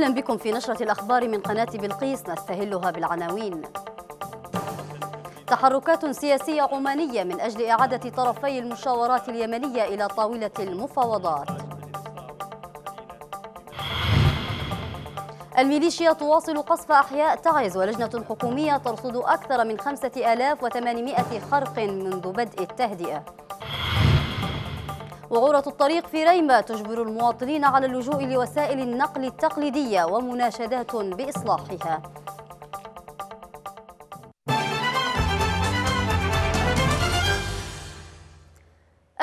أهلا بكم في نشرة الأخبار من قناة بلقيس نستهلها بالعناوين تحركات سياسية عمانية من أجل إعادة طرفي المشاورات اليمنية إلى طاولة المفاوضات الميليشيا تواصل قصف أحياء تعز ولجنة حكومية ترصد أكثر من 5800 خرق منذ بدء التهدئة وعورة الطريق في ريمة تجبر المواطنين على اللجوء لوسائل النقل التقليدية ومناشدات بإصلاحها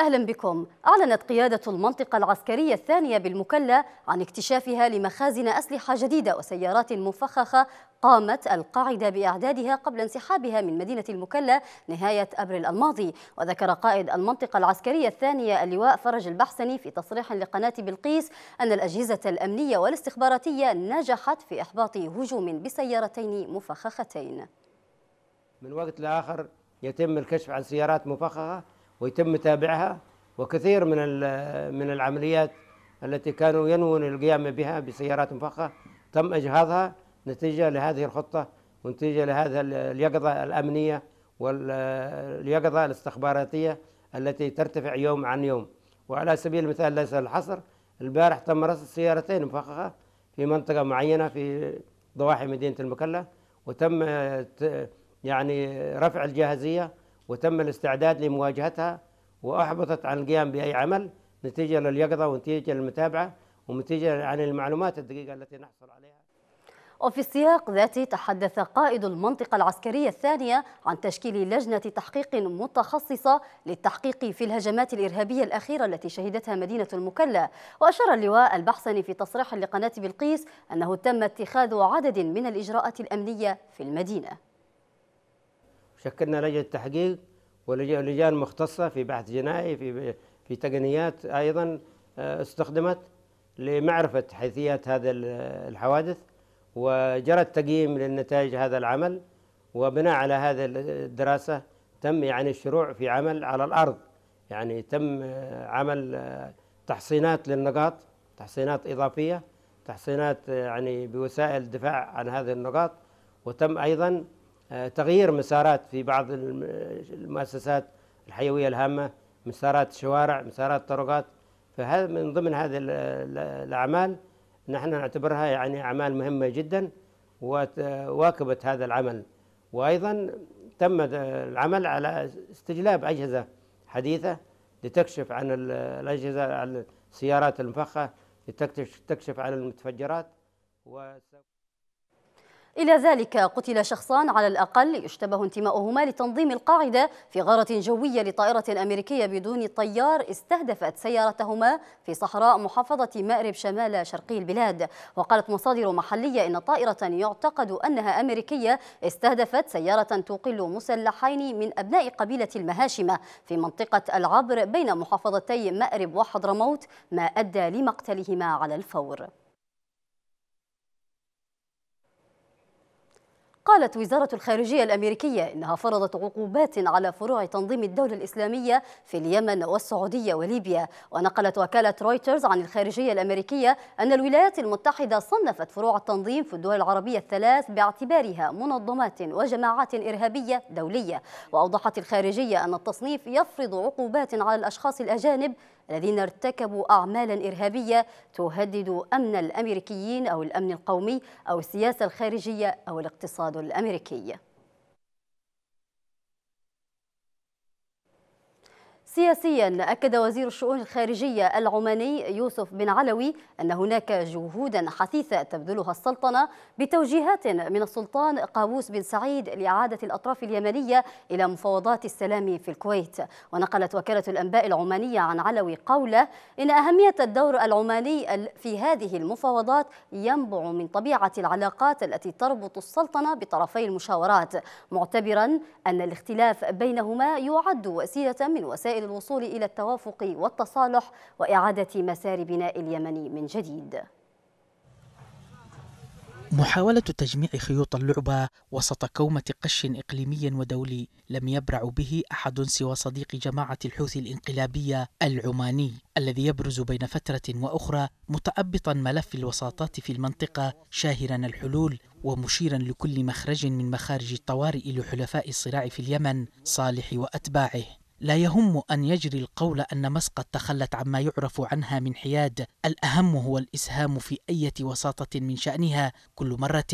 أهلا بكم أعلنت قيادة المنطقة العسكرية الثانية بالمكلا عن اكتشافها لمخازن أسلحة جديدة وسيارات مفخخة قامت القاعدة بإعدادها قبل انسحابها من مدينة المكلا نهاية أبريل الماضي وذكر قائد المنطقة العسكرية الثانية اللواء فرج البحسني في تصريح لقناة بلقيس أن الأجهزة الأمنية والاستخباراتية نجحت في إحباط هجوم بسيارتين مفخختين من وقت لآخر يتم الكشف عن سيارات مفخخة ويتم تابعها وكثير من من العمليات التي كانوا ينوون القيام بها بسيارات مفخخه تم إجهاضها نتيجة لهذه الخطة ونتيجة لهذا اليقظة الأمنية واليقظة الاستخباراتية التي ترتفع يوم عن يوم وعلى سبيل المثال ليس الحصر البارح تم رصد سيارتين مفخخة في منطقة معينة في ضواحي مدينة المكلا وتم يعني رفع الجاهزية وتم الاستعداد لمواجهتها وأحبطت عن القيام بأي عمل نتيجة لليقظة ونتيجة للمتابعة ونتيجة عن المعلومات الدقيقة التي نحصل عليها وفي السياق ذاته تحدث قائد المنطقة العسكرية الثانية عن تشكيل لجنة تحقيق متخصصة للتحقيق في الهجمات الإرهابية الأخيرة التي شهدتها مدينة المكلا وأشار اللواء البحسني في تصريح لقناة بلقيس أنه تم اتخاذ عدد من الإجراءات الأمنية في المدينة شكلنا لجنه تحقيق ولجان مختصه في بحث جنائي في في تقنيات ايضا آه، استخدمت لمعرفه حيثيات هذا الحوادث وجرى التقييم للنتائج هذا العمل وبناء على هذه الدراسه تم يعني الشروع في عمل على الارض يعني تم آه، عمل آه، تحصينات للنقاط تحصينات اضافيه تحصينات يعني بوسائل الدفاع عن هذه النقاط وتم ايضا آه، تغيير مسارات في بعض المؤسسات الحيوية الهامة مسارات شوارع مسارات طرقات فهذا من ضمن هذه الأعمال نحن نعتبرها يعني أعمال مهمة جدا وواكبت هذا العمل وأيضا تم العمل على استجلاب أجهزة حديثة لتكشف عن الأجهزة عن السيارات المفخة لتكشف عن المتفجرات و... إلى ذلك قتل شخصان على الأقل يشتبه انتماؤهما لتنظيم القاعدة في غارة جوية لطائرة أمريكية بدون طيار استهدفت سيارتهما في صحراء محافظة مأرب شمال شرقي البلاد وقالت مصادر محلية إن طائرة يعتقد أنها أمريكية استهدفت سيارة توقل مسلحين من أبناء قبيلة المهاشمة في منطقة العبر بين محافظتي مأرب وحضرموت ما أدى لمقتلهما على الفور قالت وزارة الخارجية الأمريكية إنها فرضت عقوبات على فروع تنظيم الدولة الإسلامية في اليمن والسعودية وليبيا ونقلت وكالة رويترز عن الخارجية الأمريكية أن الولايات المتحدة صنفت فروع التنظيم في الدول العربية الثلاث باعتبارها منظمات وجماعات إرهابية دولية وأوضحت الخارجية أن التصنيف يفرض عقوبات على الأشخاص الأجانب الذين ارتكبوا أعمالا إرهابية تهدد أمن الأمريكيين أو الأمن القومي أو السياسة الخارجية أو الاقتصاد الأمريكي سياسيا أكد وزير الشؤون الخارجية العماني يوسف بن علوي أن هناك جهودا حثيثة تبذلها السلطنة بتوجيهات من السلطان قابوس بن سعيد لإعادة الأطراف اليمنية إلى مفاوضات السلام في الكويت ونقلت وكالة الأنباء العمانية عن علوي قوله إن أهمية الدور العماني في هذه المفاوضات ينبع من طبيعة العلاقات التي تربط السلطنة بطرفي المشاورات معتبرا أن الاختلاف بينهما يعد وسيلة من وسائل للوصول إلى التوافق والتصالح وإعادة مسار بناء اليمن من جديد محاولة تجميع خيوط اللعبة وسط كومة قش إقليمي ودولي لم يبرع به أحد سوى صديق جماعة الحوثي الإنقلابية العماني الذي يبرز بين فترة وأخرى متأبطا ملف الوساطات في المنطقة شاهرا الحلول ومشيرا لكل مخرج من مخارج الطوارئ لحلفاء الصراع في اليمن صالح وأتباعه لا يهم أن يجري القول أن مسقط تخلت عما يعرف عنها من حياد، الأهم هو الإسهام في أية وساطة من شأنها كل مرة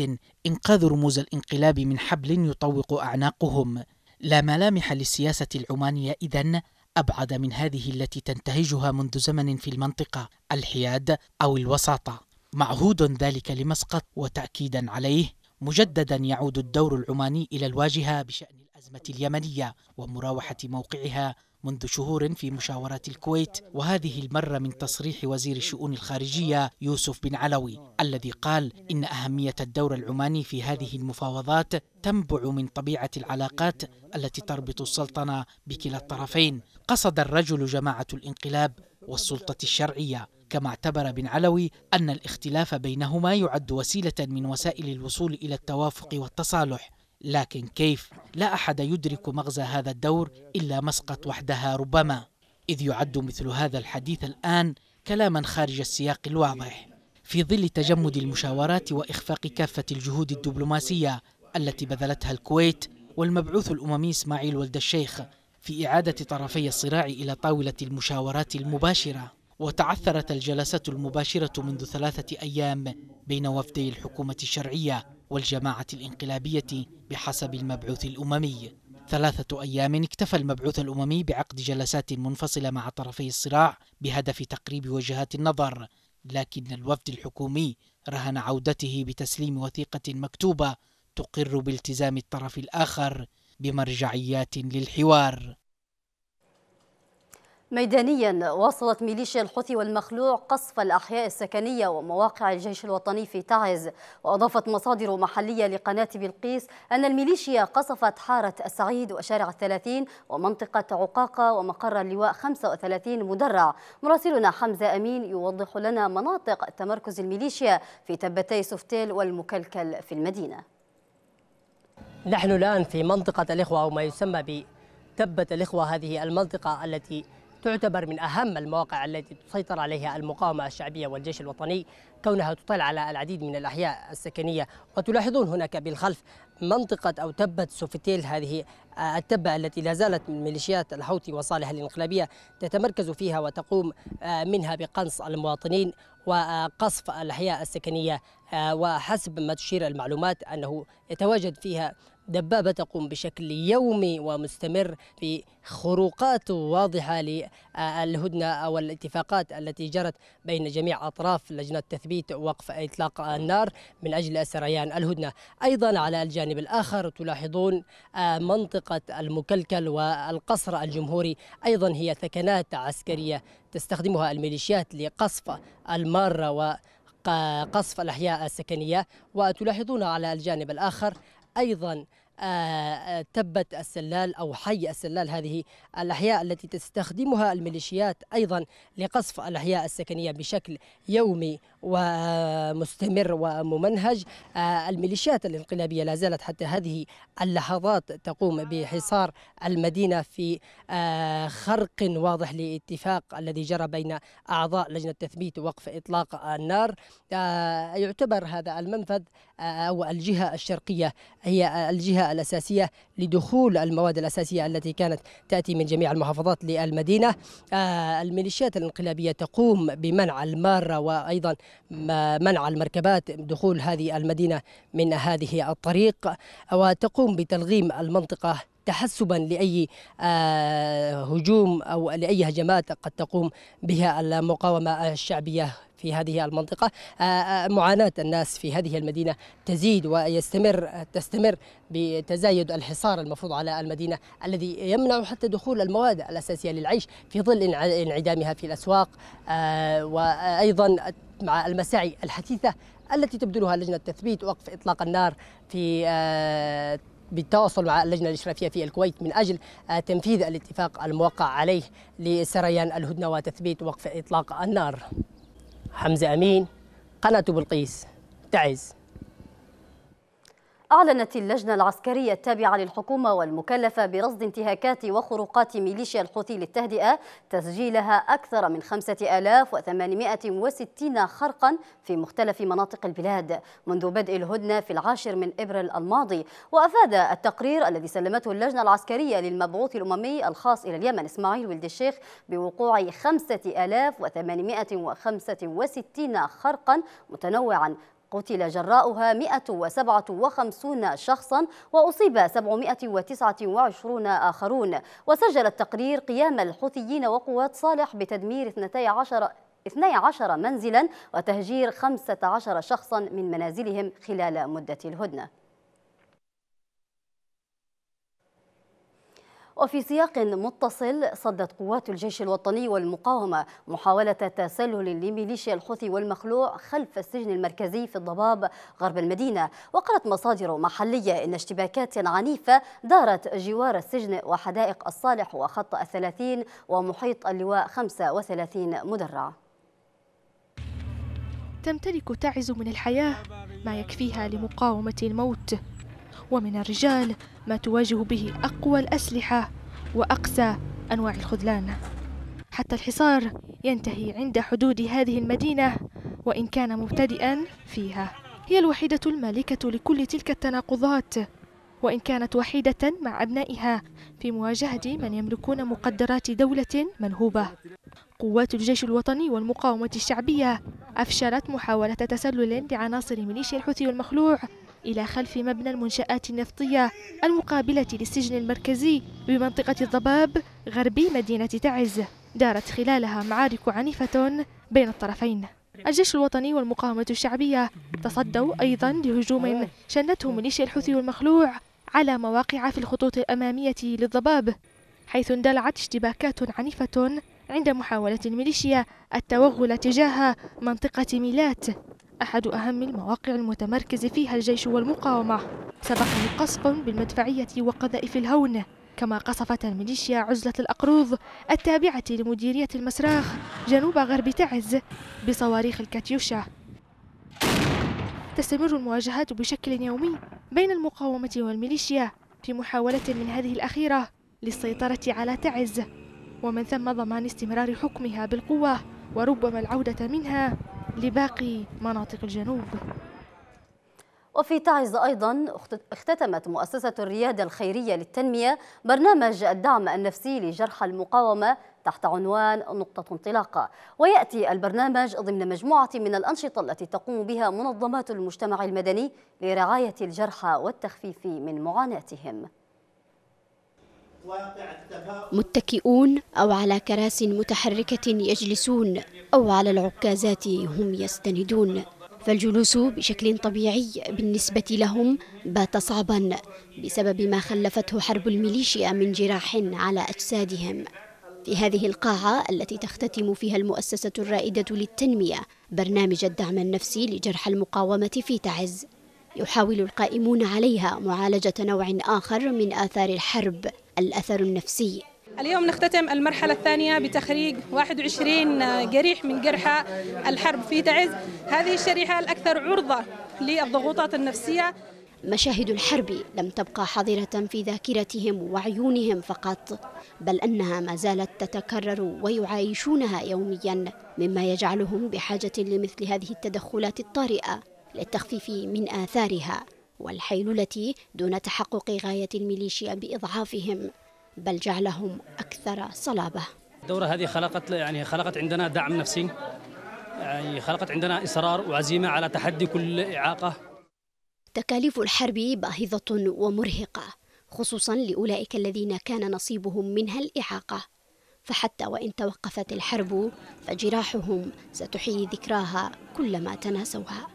إنقاذ رموز الانقلاب من حبل يطوق أعناقهم. لا ملامح للسياسة العمانية إذا أبعد من هذه التي تنتهجها منذ زمن في المنطقة الحياد أو الوساطة. معهود ذلك لمسقط وتأكيدا عليه مجددا يعود الدور العماني إلى الواجهة بشأن الأزمة اليمنية ومراوحة موقعها منذ شهور في مشاورات الكويت وهذه المرة من تصريح وزير الشؤون الخارجية يوسف بن علوي الذي قال إن أهمية الدور العماني في هذه المفاوضات تنبع من طبيعة العلاقات التي تربط السلطنة بكلا الطرفين قصد الرجل جماعة الانقلاب والسلطة الشرعية كما اعتبر بن علوي أن الاختلاف بينهما يعد وسيلة من وسائل الوصول إلى التوافق والتصالح لكن كيف لا احد يدرك مغزى هذا الدور الا مسقط وحدها ربما اذ يعد مثل هذا الحديث الان كلاما خارج السياق الواضح في ظل تجمد المشاورات واخفاق كافه الجهود الدبلوماسيه التي بذلتها الكويت والمبعوث الاممي اسماعيل ولد الشيخ في اعاده طرفي الصراع الى طاوله المشاورات المباشره وتعثرت الجلسات المباشره منذ ثلاثه ايام بين وفدي الحكومه الشرعيه والجماعة الإنقلابية بحسب المبعوث الأممي ثلاثة أيام اكتفى المبعوث الأممي بعقد جلسات منفصلة مع طرفي الصراع بهدف تقريب وجهات النظر لكن الوفد الحكومي رهن عودته بتسليم وثيقة مكتوبة تقر بالتزام الطرف الآخر بمرجعيات للحوار ميدانيا واصلت ميليشيا الحوثي والمخلوع قصف الأحياء السكنية ومواقع الجيش الوطني في تعز وأضافت مصادر محلية لقناة بلقيس أن الميليشيا قصفت حارة السعيد وشارع الثلاثين ومنطقة عقاقة ومقر اللواء 35 مدرع مراسلنا حمزة أمين يوضح لنا مناطق تمركز الميليشيا في تبتي سفتيل والمكلكل في المدينة نحن الآن في منطقة الإخوة أو ما يسمى ب تبت الإخوة هذه المنطقة التي تعتبر من أهم المواقع التي تسيطر عليها المقاومة الشعبية والجيش الوطني كونها تطل على العديد من الأحياء السكنية وتلاحظون هناك بالخلف منطقة أو تبة سوفيتيل هذه التبة التي لا زالت ميليشيات الحوثي وصالح الانقلابية تتمركز فيها وتقوم آه، منها بقنص المواطنين وقصف الأحياء السكنية آه، وحسب ما تشير المعلومات أنه يتواجد فيها دبابة تقوم بشكل يومي ومستمر في خروقات واضحة للهدنة أو الاتفاقات التي جرت بين جميع أطراف لجنة تثبيت وقف إطلاق النار من أجل سريان الهدنة أيضا على الجانب الآخر تلاحظون آه، منطقة المكلكل والقصر الجمهوري أيضا هي ثكنات عسكرية تستخدمها الميليشيات لقصف المارة و قصف الأحياء السكنية وتلاحظون على الجانب الآخر أيضا آه، آه، تبت السلال أو حي السلال هذه الأحياء التي تستخدمها الميليشيات أيضا لقصف الأحياء السكنية بشكل يومي ومستمر وممنهج آه، الميليشيات الانقلابية لا زالت حتى هذه اللحظات تقوم بحصار المدينة في خرق واضح لاتفاق الذي جرى بين أعضاء لجنة تثبيت وقف إطلاق النار يعتبر هذا المنفذ أو الجهة الشرقية هي الجهة الأساسية لدخول المواد الأساسية التي كانت تأتي من جميع المحافظات للمدينة آه، الميليشيات الانقلابية تقوم بمنع المارة وأيضا منع المركبات دخول هذه المدينة من هذه الطريق وتقوم بتلغيم المنطقة تحسبا لاي آه، هجوم او لاي هجمات قد تقوم بها المقاومه الشعبيه في هذه المنطقة آه، آه، معاناة الناس في هذه المدينة تزيد ويستمر تستمر بتزايد الحصار المفروض على المدينة الذي يمنع حتى دخول المواد الأساسية للعيش في ظل انعدامها في الأسواق وأيضا مع المساعي الحثيثة التي تبذلها لجنة تثبيت وقف إطلاق النار في بالتواصل مع اللجنة الإشرافية في الكويت من أجل آه، تنفيذ الاتفاق الموقع عليه لسريان الهدنة وتثبيت وقف إطلاق النار حمزة أمين قناة بلقيس تعز أعلنت اللجنة العسكرية التابعة للحكومة والمكلفة برصد انتهاكات وخروقات ميليشيا الحوثي للتهدئة تسجيلها أكثر من 5860 خرقا في مختلف مناطق البلاد منذ بدء الهدنة في العاشر من إبريل الماضي وأفاد التقرير الذي سلمته اللجنة العسكرية للمبعوث الأممي الخاص إلى اليمن إسماعيل ولد الشيخ بوقوع 5865 خرقا متنوعا قتل جراؤها 157 شخصا وأصيب 729 آخرون وسجل التقرير قيام الحوثيين وقوات صالح بتدمير 12 12 منزلا وتهجير 15 شخصا من منازلهم خلال مدة الهدنة وفي سياق متصل صدت قوات الجيش الوطني والمقاومة محاولة تسلل لميليشيا الحوثي والمخلوع خلف السجن المركزي في الضباب غرب المدينة وقالت مصادر محلية إن اشتباكات عنيفة دارت جوار السجن وحدائق الصالح وخط الثلاثين ومحيط اللواء 35 مدرع تمتلك تعز من الحياة ما يكفيها لمقاومة الموت ومن الرجال ما تواجه به أقوى الأسلحة وأقسى أنواع الخذلان حتى الحصار ينتهي عند حدود هذه المدينة وإن كان مبتدئا فيها هي الوحيدة المالكة لكل تلك التناقضات وإن كانت وحيدة مع أبنائها في مواجهة من يملكون مقدرات دولة منهوبة قوات الجيش الوطني والمقاومة الشعبية أفشلت محاولة تسلل لعناصر ميليشيا الحوثي المخلوع إلى خلف مبنى المنشآت النفطية المقابلة للسجن المركزي بمنطقة الضباب غربي مدينة تعز دارت خلالها معارك عنيفة بين الطرفين الجيش الوطني والمقاومة الشعبية تصدوا أيضا لهجوم شنته ميليشيا الحوثي المخلوع على مواقع في الخطوط الأمامية للضباب حيث اندلعت اشتباكات عنيفة عند محاولة الميليشيا التوغل تجاه منطقة ميلات أحد أهم المواقع المتمركز فيها الجيش والمقاومة سبقه قصف بالمدفعية وقذائف الهون كما قصفت الميليشيا عزلة الأقروض التابعة لمديرية المسراخ جنوب غرب تعز بصواريخ الكاتيوشا تستمر المواجهات بشكل يومي بين المقاومة والميليشيا في محاولة من هذه الأخيرة للسيطرة على تعز ومن ثم ضمان استمرار حكمها بالقوة وربما العودة منها لباقي مناطق الجنوب وفي تعز أيضا اختتمت مؤسسة الريادة الخيرية للتنمية برنامج الدعم النفسي لجرحى المقاومة تحت عنوان نقطة انطلاقة ويأتي البرنامج ضمن مجموعة من الأنشطة التي تقوم بها منظمات المجتمع المدني لرعاية الجرحى والتخفيف من معاناتهم متكئون أو على كراس متحركة يجلسون أو على العكازات هم يستندون فالجلوس بشكل طبيعي بالنسبة لهم بات صعبا بسبب ما خلفته حرب الميليشيا من جراح على أجسادهم في هذه القاعة التي تختتم فيها المؤسسة الرائدة للتنمية برنامج الدعم النفسي لجرحى المقاومة في تعز يحاول القائمون عليها معالجة نوع آخر من آثار الحرب الأثر النفسي اليوم نختتم المرحلة الثانية بتخريج 21 جريح من جرحى الحرب في تعز هذه الشريحة الأكثر عرضة للضغوطات النفسية مشاهد الحرب لم تبقى حاضرة في ذاكرتهم وعيونهم فقط بل أنها ما زالت تتكرر ويعايشونها يوميا مما يجعلهم بحاجة لمثل هذه التدخلات الطارئة للتخفيف من آثارها والحيلولة دون تحقق غاية الميليشيا بإضعافهم بل جعلهم أكثر صلابة الدورة هذه خلقت يعني خلقت عندنا دعم نفسي يعني خلقت عندنا إصرار وعزيمة على تحدي كل إعاقة تكاليف الحرب باهظة ومرهقة خصوصا لأولئك الذين كان نصيبهم منها الإعاقة فحتى وإن توقفت الحرب فجراحهم ستحيي ذكراها كلما تناسوها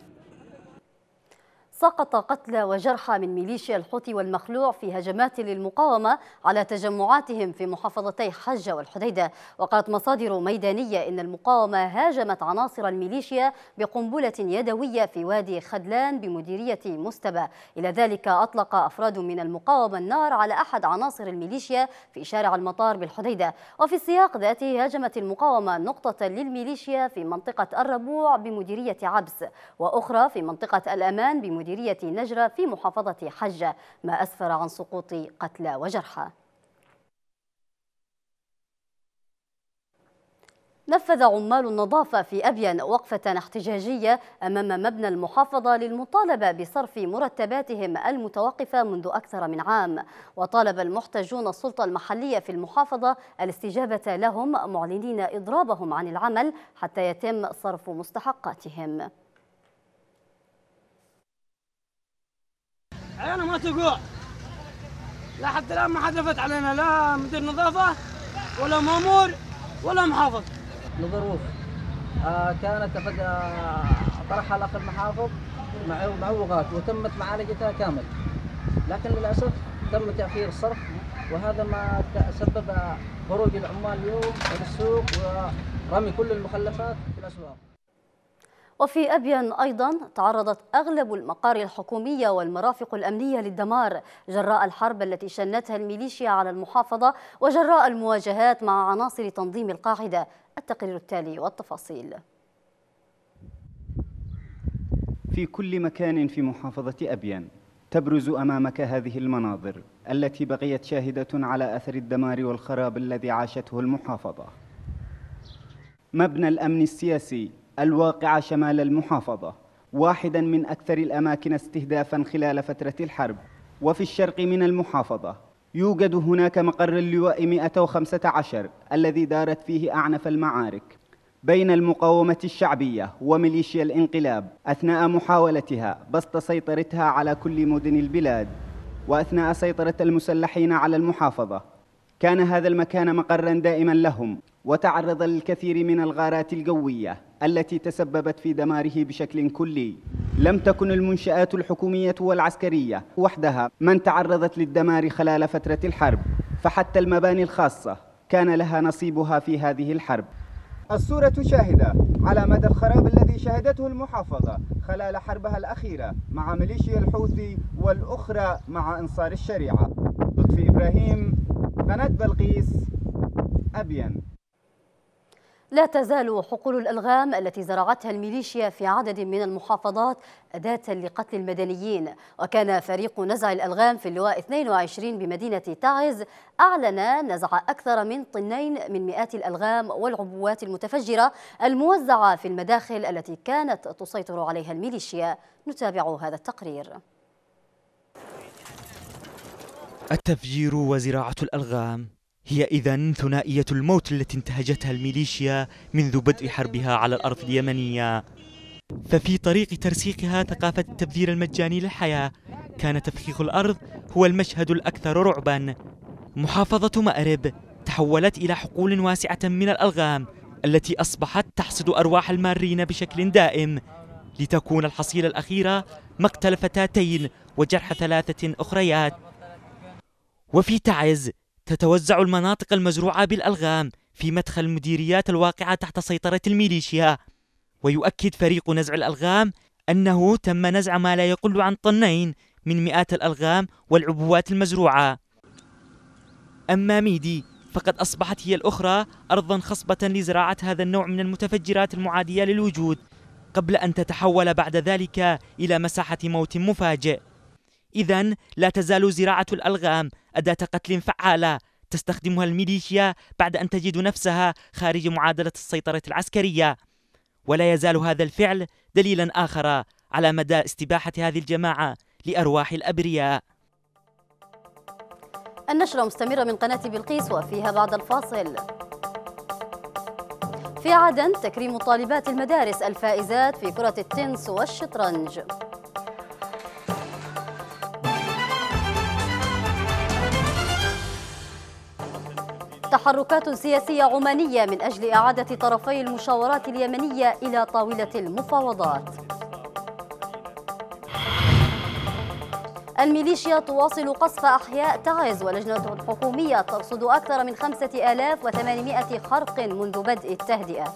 سقط قتلى وجرحى من ميليشيا الحوثي والمخلوع في هجمات للمقاومة على تجمعاتهم في محافظتي حجة والحديدة وقالت مصادر ميدانية إن المقاومة هاجمت عناصر الميليشيا بقنبلة يدوية في وادي خدلان بمديرية مستبى إلى ذلك أطلق أفراد من المقاومة النار على أحد عناصر الميليشيا في شارع المطار بالحديدة وفي السياق ذاته هاجمت المقاومة نقطة للميليشيا في منطقة الربوع بمديرية عبس وأخرى في منطقة الأمان بمديرية مديرية نجرة في محافظة حجة ما أسفر عن سقوط قتلى وجرحى نفذ عمال النظافة في أبين وقفة احتجاجية أمام مبنى المحافظة للمطالبة بصرف مرتباتهم المتوقفة منذ أكثر من عام وطالب المحتجون السلطة المحلية في المحافظة الاستجابة لهم معلنين إضرابهم عن العمل حتى يتم صرف مستحقاتهم عيالنا ما تقوع لا حتى الان ما حد لفت علينا لا مدير نظافه ولا مامور ولا محافظ لظروف آه كانت آه طرحها الاخ المحافظ معوقات وتمت معالجتها كامل لكن للاسف تم تاخير الصرف وهذا ما سبب خروج العمال اليوم للسوق ورمي كل المخلفات في الاسواق وفي أبين أيضا تعرضت أغلب المقار الحكومية والمرافق الأمنية للدمار جراء الحرب التي شنتها الميليشيا على المحافظة وجراء المواجهات مع عناصر تنظيم القاعدة التقرير التالي والتفاصيل في كل مكان في محافظة أبين تبرز أمامك هذه المناظر التي بقيت شاهدة على أثر الدمار والخراب الذي عاشته المحافظة مبنى الأمن السياسي الواقعة شمال المحافظة واحدا من أكثر الأماكن استهدافا خلال فترة الحرب وفي الشرق من المحافظة يوجد هناك مقر اللواء 115 الذي دارت فيه أعنف المعارك بين المقاومة الشعبية وميليشيا الانقلاب أثناء محاولتها بسط سيطرتها على كل مدن البلاد وأثناء سيطرة المسلحين على المحافظة كان هذا المكان مقرا دائما لهم وتعرض للكثير من الغارات الجوية التي تسببت في دماره بشكل كلي لم تكن المنشآت الحكومية والعسكرية وحدها من تعرضت للدمار خلال فترة الحرب فحتى المباني الخاصة كان لها نصيبها في هذه الحرب الصورة شاهدة على مدى الخراب الذي شهدته المحافظة خلال حربها الأخيرة مع ميليشيا الحوثي والأخرى مع أنصار الشريعة لطفي إبراهيم قناة بلقيس أبين لا تزال حقول الألغام التي زرعتها الميليشيا في عدد من المحافظات أداة لقتل المدنيين وكان فريق نزع الألغام في اللواء 22 بمدينة تعز أعلن نزع أكثر من طنين من مئات الألغام والعبوات المتفجرة الموزعة في المداخل التي كانت تسيطر عليها الميليشيا نتابع هذا التقرير التفجير وزراعة الألغام هي إذا ثنائية الموت التي انتهجتها الميليشيا منذ بدء حربها على الأرض اليمنية ففي طريق ترسيخها ثقافة التبذير المجاني للحياة كان تفخيخ الأرض هو المشهد الأكثر رعبا محافظة مأرب تحولت إلى حقول واسعة من الألغام التي أصبحت تحصد أرواح المارين بشكل دائم لتكون الحصيلة الأخيرة مقتل فتاتين وجرح ثلاثة أخريات وفي تعز تتوزع المناطق المزروعة بالألغام في مدخل المديريات الواقعة تحت سيطرة الميليشيا ويؤكد فريق نزع الألغام أنه تم نزع ما لا يقل عن طنين من مئات الألغام والعبوات المزروعة أما ميدي فقد أصبحت هي الأخرى أرضا خصبة لزراعة هذا النوع من المتفجرات المعادية للوجود قبل أن تتحول بعد ذلك إلى مساحة موت مفاجئ إذا لا تزال زراعة الألغام أداة قتل فعالة تستخدمها الميليشيا بعد أن تجد نفسها خارج معادلة السيطرة العسكرية ولا يزال هذا الفعل دليلا آخر على مدى استباحة هذه الجماعة لأرواح الأبرياء النشرة مستمرة من قناة بلقيس وفيها بعد الفاصل في عدن تكريم طالبات المدارس الفائزات في كرة التنس والشطرنج تحركات سياسية عمانية من أجل إعادة طرفي المشاورات اليمنية إلى طاولة المفاوضات الميليشيا تواصل قصف أحياء تعز ولجنة حكومية ترصد أكثر من 5800 خرق منذ بدء التهدئة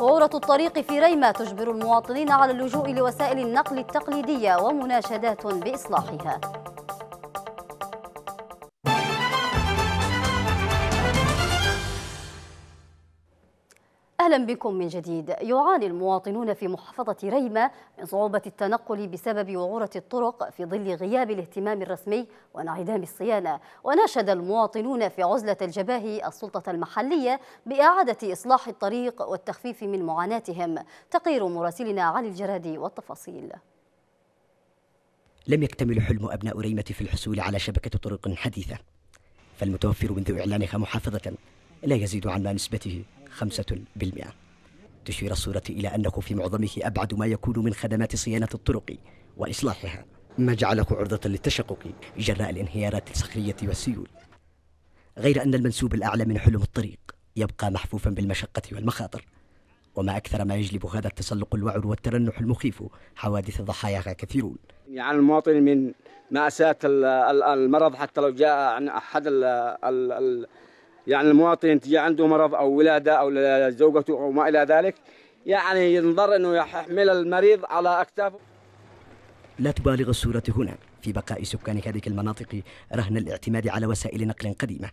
وعورة الطريق في ريمة تجبر المواطنين على اللجوء لوسائل النقل التقليدية ومناشدات بإصلاحها أهلا بكم من جديد يعاني المواطنون في محافظة ريمة من صعوبة التنقل بسبب وعورة الطرق في ظل غياب الاهتمام الرسمي وانعدام الصيانة وناشد المواطنون في عزلة الجباهي السلطة المحلية بإعادة إصلاح الطريق والتخفيف من معاناتهم تقرير مراسلنا علي الجرادي والتفاصيل لم يكتمل حلم أبناء ريمة في الحصول على شبكة طرق حديثة فالمتوفر منذ إعلانها محافظة لا يزيد عن ما نسبته 5% تشير الصورة إلى أنه في معظمه أبعد ما يكون من خدمات صيانة الطرق وإصلاحها ما جعله عرضة للتشقق جراء الانهيارات الصخرية والسيول غير أن المنسوب الأعلى من حلم الطريق يبقى محفوفا بالمشقة والمخاطر وما أكثر ما يجلب هذا التسلق الوعر والترنح المخيف حوادث ضحاياها كثيرون يعني المواطن من مأساة المرض حتى لو جاء عن أحد يعني المواطن تجي عنده مرض أو ولادة أو لزوجته أو ما إلى ذلك يعني ينظر أنه يحمل المريض على أكتافه لا تبالغ الصورة هنا في بقاء سكان هذه المناطق رهن الاعتماد على وسائل نقل قديمة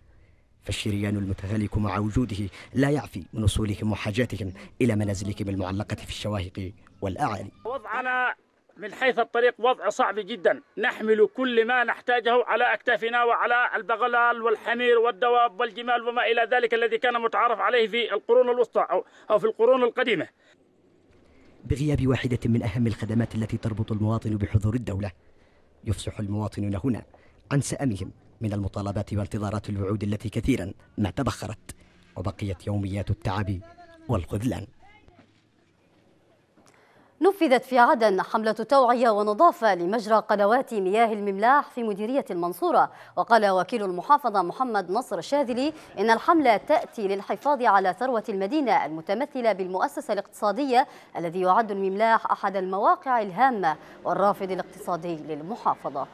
فالشريان المتهالك مع وجوده لا يعفي من وصولهم وحاجاتهم إلى منازلهم المعلقة في الشواهق والأعالي وضعنا من حيث الطريق وضع صعب جدا نحمل كل ما نحتاجه على أكتافنا وعلى البغلال والحمير والدواب والجمال وما إلى ذلك الذي كان متعارف عليه في القرون الوسطى أو في القرون القديمة بغياب واحدة من أهم الخدمات التي تربط المواطن بحضور الدولة يفسح المواطنون هنا عن سأمهم من المطالبات وانتظارات الوعود التي كثيرا ما تبخرت وبقيت يوميات التعب والخذلان نفذت في عدن حملة توعية ونظافة لمجرى قنوات مياه المملاح في مديرية المنصورة وقال وكيل المحافظة محمد نصر الشاذلي إن الحملة تأتي للحفاظ على ثروة المدينة المتمثلة بالمؤسسة الاقتصادية الذي يعد المملاح أحد المواقع الهامة والرافد الاقتصادي للمحافظة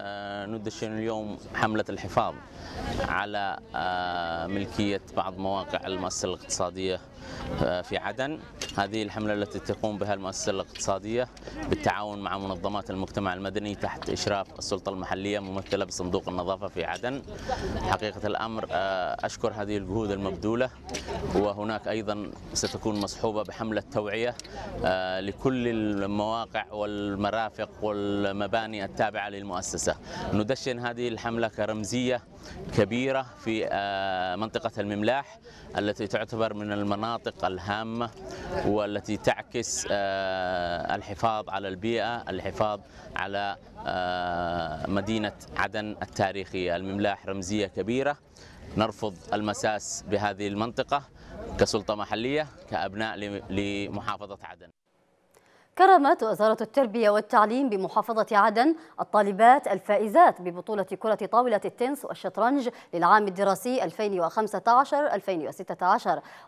آه، ندشن اليوم حملة الحفاظ على آه، ملكية بعض مواقع المؤسسة الاقتصادية آه، في عدن هذه الحملة التي تقوم بها المؤسسة الاقتصادية بالتعاون مع منظمات المجتمع المدني تحت إشراف السلطة المحلية ممثلة بصندوق النظافة في عدن حقيقة الأمر أشكر هذه الجهود المبذولة وهناك أيضا ستكون مصحوبة بحملة توعية لكل المواقع والمرافق والمباني التابعة للمؤسسة الخامسة ندشن هذه الحملة كرمزية كبيرة في آه، منطقة المملاح التي تعتبر من المناطق الهامة والتي تعكس آه، الحفاظ على البيئة الحفاظ على آه، مدينة عدن التاريخية المملاح رمزية كبيرة نرفض المساس بهذه المنطقة كسلطة محلية كأبناء لمحافظة عدن كرمت وزارة التربية والتعليم بمحافظة عدن الطالبات الفائزات ببطولة كرة طاولة التنس والشطرنج للعام الدراسي 2015-2016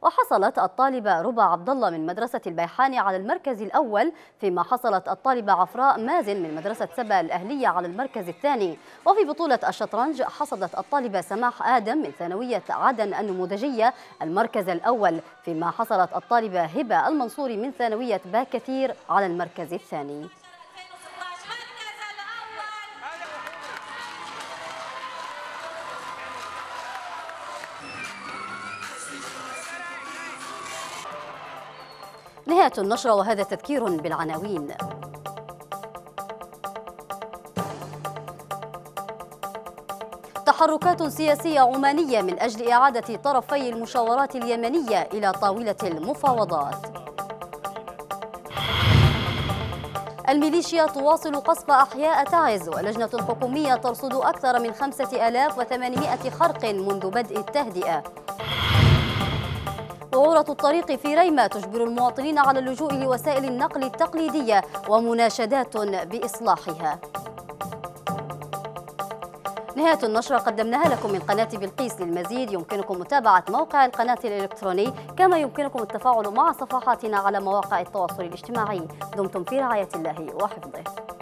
وحصلت الطالبة ربا عبد الله من مدرسة البيحاني على المركز الأول فيما حصلت الطالبة عفراء مازن من مدرسة سبا الأهلية على المركز الثاني وفي بطولة الشطرنج حصدت الطالبة سماح آدم من ثانوية عدن النموذجية المركز الأول فيما حصلت الطالبة هبة المنصوري من ثانوية باكثير على المركز الثاني نهاية النشرة وهذا تذكير بالعناوين تحركات سياسية عمانية من أجل إعادة طرفي المشاورات اليمنية إلى طاولة المفاوضات الميليشيا تواصل قصف أحياء تعز ولجنة حكومية ترصد أكثر من 5800 خرق منذ بدء التهدئة وعورة الطريق في ريما تجبر المواطنين على اللجوء لوسائل النقل التقليدية ومناشدات بإصلاحها نهاية النشرة قدمناها لكم من قناة بلقيس للمزيد يمكنكم متابعة موقع القناة الإلكتروني كما يمكنكم التفاعل مع صفحاتنا على مواقع التواصل الاجتماعي دمتم في رعاية الله وحفظه